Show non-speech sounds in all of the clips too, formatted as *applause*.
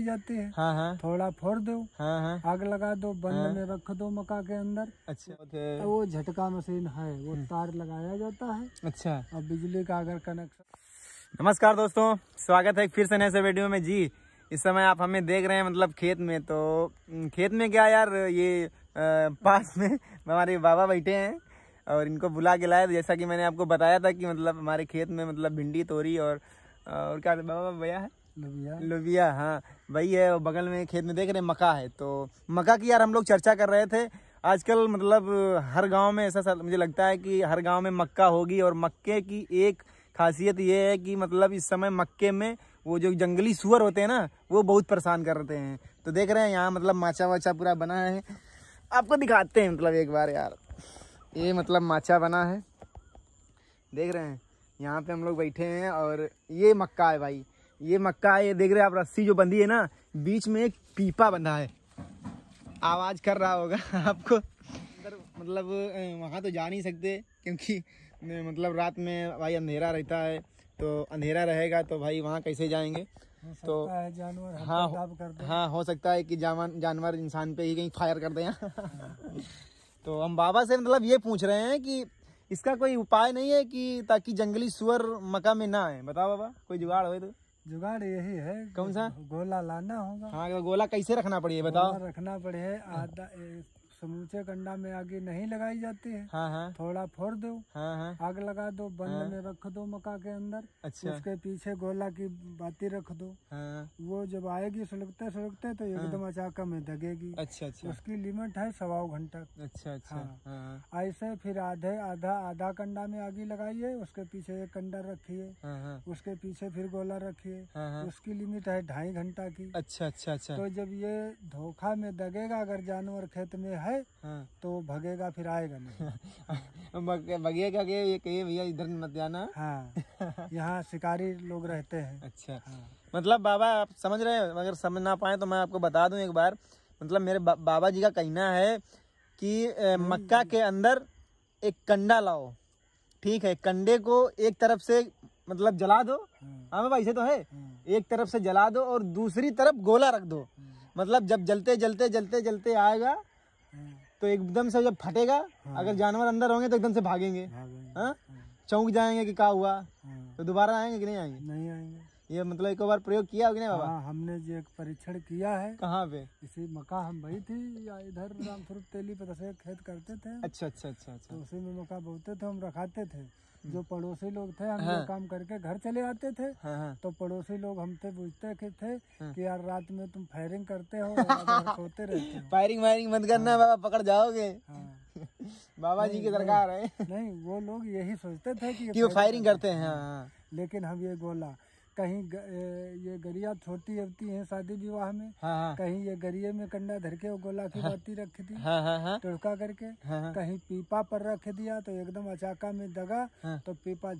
जाते हैं हाँ हाँ थोड़ा फोड़ दो हाँ हाँ आग लगा दो बंद हाँ, में रख दो मका के अंदर अच्छा तो वो झटका मशीन है वो हम्म। तार लगाया जाता है अच्छा और बिजली का अगर कनेक्शन नमस्कार दोस्तों स्वागत है फिर से नए से वीडियो में जी इस समय आप हमें देख रहे हैं मतलब खेत में तो हम्म, खेत में क्या यार ये आ, पास में हमारे बाबा बैठे हैं और इनको बुला के लाए जैसा कि मैंने आपको बताया था कि मतलब हमारे खेत में मतलब भिंडी तोरी और और क्या बाबा भैया है लुबिया लुबिया हाँ वही है बगल में खेत में देख रहे मक्का है तो मक्का की यार हम लोग चर्चा कर रहे थे आजकल मतलब हर गांव में ऐसा मुझे लगता है कि हर गांव में मक्का होगी और मक्के की एक खासियत ये है कि मतलब इस समय मक्के में वो जो जंगली सुअर होते हैं ना वो बहुत परेशान करते हैं तो देख रहे हैं यहाँ मतलब माचा वाचा पूरा बना है आपको दिखाते हैं मतलब एक बार यार ये मतलब माचा बना है देख रहे हैं यहाँ पे हम लोग बैठे हैं और ये मक्का है भाई ये मक्का ये देख रहे हैं आप रस्सी जो बंधी है ना बीच में एक पीपा बंधा है आवाज़ कर रहा होगा *laughs* आपको मतलब वहाँ तो जा नहीं सकते क्योंकि मतलब रात में भाई अंधेरा रहता है तो अंधेरा रहेगा तो भाई वहाँ कैसे जाएंगे तो जानवर हाँ कर हाँ हो सकता है कि जान जानवर इंसान पे ही कहीं फायर कर दे हाँ। *laughs* तो हम बाबा से मतलब ये पूछ रहे हैं कि इसका कोई उपाय नहीं है कि ताकि जंगली सुअर मका में ना आए बताओ बाबा कोई जुगाड़ हो तो जुगाड़ यही है कौन सा गोला लाना होगा हाँ गोला कैसे रखना पड़ेगा बताओ रखना पड़ेगा आधा समूचे गंडा में आगे नहीं लगाई जाती है हाँ हाँ। थोड़ा फोड़ दो हाँ हाँ। आग लगा दो बंद हाँ। में रख दो मका के अंदर अच्छा। उसके पीछे गोला की बाती रख दो हाँ। वो जब आएगी सुलगते सुलगते तो हाँ। एकदम अचाका में दगेगी अच्छा अच्छा उसकी लिमिट है सवा घंटा अच्छा अच्छा हाँ। हाँ, ऐसे फिर आधे आधा आधा कंडा में आगे लगाइए उसके पीछे एक कंडा रखिए उसके पीछे फिर गोला रखिए उसकी लिमिट है ढाई घंटा की अच्छा अच्छा अच्छा तो जब ये धोखा में दगेगा अगर जानवर खेत में है है हाँ। तो भगेगा फिर आएगा नहीं *laughs* भगेगा के ये कहिए भैया इधर मत जाना हाँ *laughs* यहाँ शिकारी लोग रहते हैं अच्छा हाँ। मतलब बाबा आप समझ रहे हैं अगर समझ ना पाए तो मैं आपको बता दूं एक बार मतलब मेरे बा, बाबा जी का कहना है कि मक्का के अंदर एक कंडा लाओ ठीक है कंडे को एक तरफ से मतलब जला दो हाँ, हाँ बाबा ऐसे तो है हाँ। एक तरफ से जला दो और दूसरी तरफ गोला रख दो हाँ। मतलब जब जलते जलते जलते जलते आएगा तो एकदम से जब फटेगा हाँ। अगर जानवर अंदर होंगे तो एकदम से भागेंगे हाँ? हाँ। चौंक जाएंगे कि क्या हुआ तो दोबारा आएंगे कि नहीं आएंगे नहीं आएंगे ये मतलब एक बार प्रयोग किया होगा ना बाबा हाँ, हमने जो एक परीक्षण किया है कहाँ पे इसी मका हम भाई थी या इधर रामस्वरूप तेली पे तो खेत करते थे अच्छा अच्छा अच्छा अच्छा तो उसी में मका बोते थे हम रखाते थे जो हम्म। पड़ोसी लोग थे हम हाँ। काम करके घर चले आते थे हाँ।, हाँ। तो पड़ोसी लोग हमसे पूछते थे, थे हाँ। कि यार रात में तुम फायरिंग करते हो होते हाँ, हाँ। रहते हो फायरिंग वायरिंग मत करना बाबा पकड़ जाओगे *laughs* बाबा जी की दरकार है नहीं वो लोग यही सोचते थे कि, कि वो फायरिंग करते हैं लेकिन हम ये बोला कहीं ग, ये गरिया छोटी होती है शादी विवाह में हाँ।, हाँ। कहीं ये गरिये में कंडा धर के गोला की हाँ। बाती रख दी हाँ। हाँ।, हाँ। करके हाँ। कहीं पीपा पर रख दिया तो एकदम अचाका में दगा हाँ। तो पीपा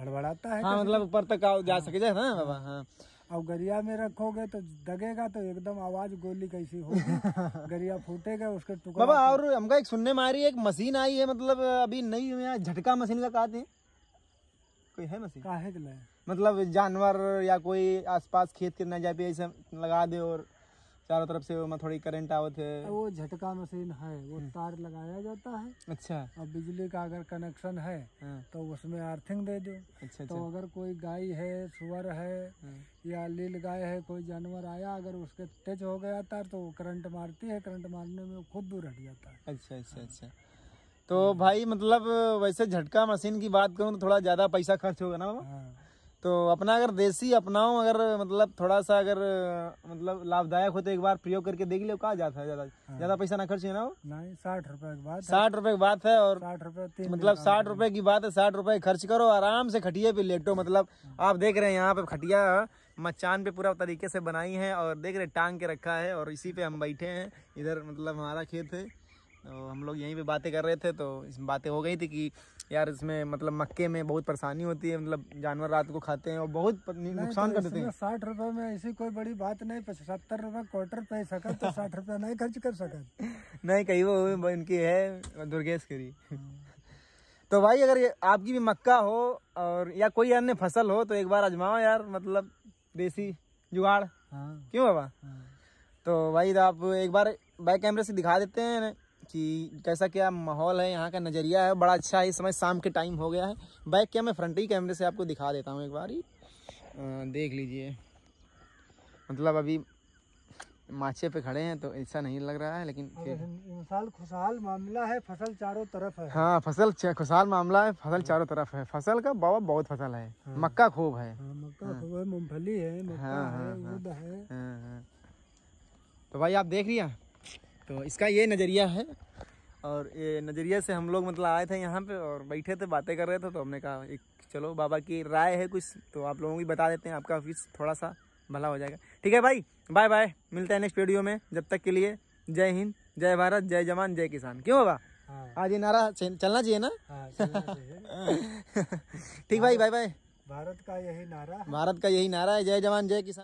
भड़बड़ाता है हाँ, मतलब ऊपर तक आओ जा सके जाए ना बाबा हाँ और गरिया में रखोगे तो दगेगा तो एकदम आवाज गोली कैसी होगी *laughs* गरिया फूटेगा उसके टुकड़ा बाबा और हमका एक सुनने में आ रही है एक मशीन आई है मतलब अभी नई झटका मशीन लगाते कोई है मशीन कहा के मतलब जानवर या कोई आसपास खेत के न जा पे ऐसे लगा दे और चारों तरफ से वो मतलब थोड़ी करंट आवत है वो झटका मशीन है वो हम्म। तार लगाया जाता है अच्छा और बिजली का अगर कनेक्शन है हाँ। तो उसमें अर्थिंग दे दो अच्छा तो अच्छा। अगर कोई गाय है सुअर है हाँ। या लील गाय है कोई जानवर आया अगर उसके टच हो गया तार तो वो करंट मारती है करंट मारने में खुद दूर हट जाता है अच्छा अच्छा हाँ। अच्छा तो भाई मतलब वैसे झटका मशीन की बात करूँ तो थोड़ा ज्यादा पैसा खर्च होगा ना तो अपना अगर देसी अपनाओ अगर मतलब थोड़ा सा अगर मतलब लाभदायक हो तो एक बार प्रयोग करके देख लो कहा जाता है ज्यादा हाँ। ज्यादा पैसा ना खर्च ना नहीं साठ रुपए की बात साठ रुपए की बात है और साठ रुपए मतलब साठ रुपए की बात है साठ रुपए खर्च करो आराम से खटिया पे लेटो मतलब हाँ। आप देख रहे हैं यहाँ पे खटिया मचान पे पूरा तरीके से बनाई है और देख रहे टांग के रखा है और इसी पे हम बैठे हैं इधर मतलब हमारा खेत है तो हम लोग यहीं पे बातें कर रहे थे तो इसमें बातें हो गई थी कि यार इसमें मतलब मक्के में बहुत परेशानी होती है मतलब जानवर रात को खाते हैं और बहुत तो नुकसान तो कर देते हैं साठ रुपए में ऐसी कोई बड़ी बात नहीं सत्तर रुपए क्वार्टर पे सकते तो साठ रुपए नहीं खर्च कर सकत *laughs* नहीं कही वो इनकी है दुर्गेश करी *laughs* तो भाई अगर आपकी भी मक्का हो और या कोई अन्य फसल हो तो एक बार आजमाओ यार मतलब देसी जुगाड़ हाँ। क्यों बाबा हाँ। तो भाई तो आप एक बार बैक कैमरे से दिखा देते हैं कि कैसा क्या माहौल है यहाँ का नज़रिया है बड़ा अच्छा है इस समय शाम के टाइम हो गया है बैक क्या मैं फ्रंट ही कैमरे से आपको दिखा देता हूँ एक बार ही देख लीजिए मतलब अभी माछे पे खड़े हैं तो ऐसा नहीं लग रहा है लेकिन खुशहाल मामला है फसल चारों तरफ है हाँ फसल खुशहाल मामला है फसल चारों तरफ है फसल का बाबा बहुत फसल है हाँ, मक्का खूब है हाँ, मक्का हाँ, है मूंगफली है मक्का हाँ, हाँ है, हाँ, है। हाँ, हाँ। तो भाई आप देख लिया तो इसका ये नज़रिया है और ये नज़रिए से हम लोग मतलब आए थे यहाँ पे और बैठे थे बातें कर रहे थे तो हमने कहा एक चलो बाबा की राय है कुछ तो आप लोगों को बता देते हैं आपका ऑफिस थोड़ा सा भला हो जाएगा ठीक है भाई बाय बाय मिलते हैं नेक्स्ट वीडियो में जब तक के लिए जय हिंद जय भारत जय जवान जय किसान क्यों होगा हाँ। आज ये नारा चलना चाहिए ना हाँ, *laughs* ठीक भाई बाय बाय भारत का यही नारा भारत का यही नारा है जय जवान जय किसान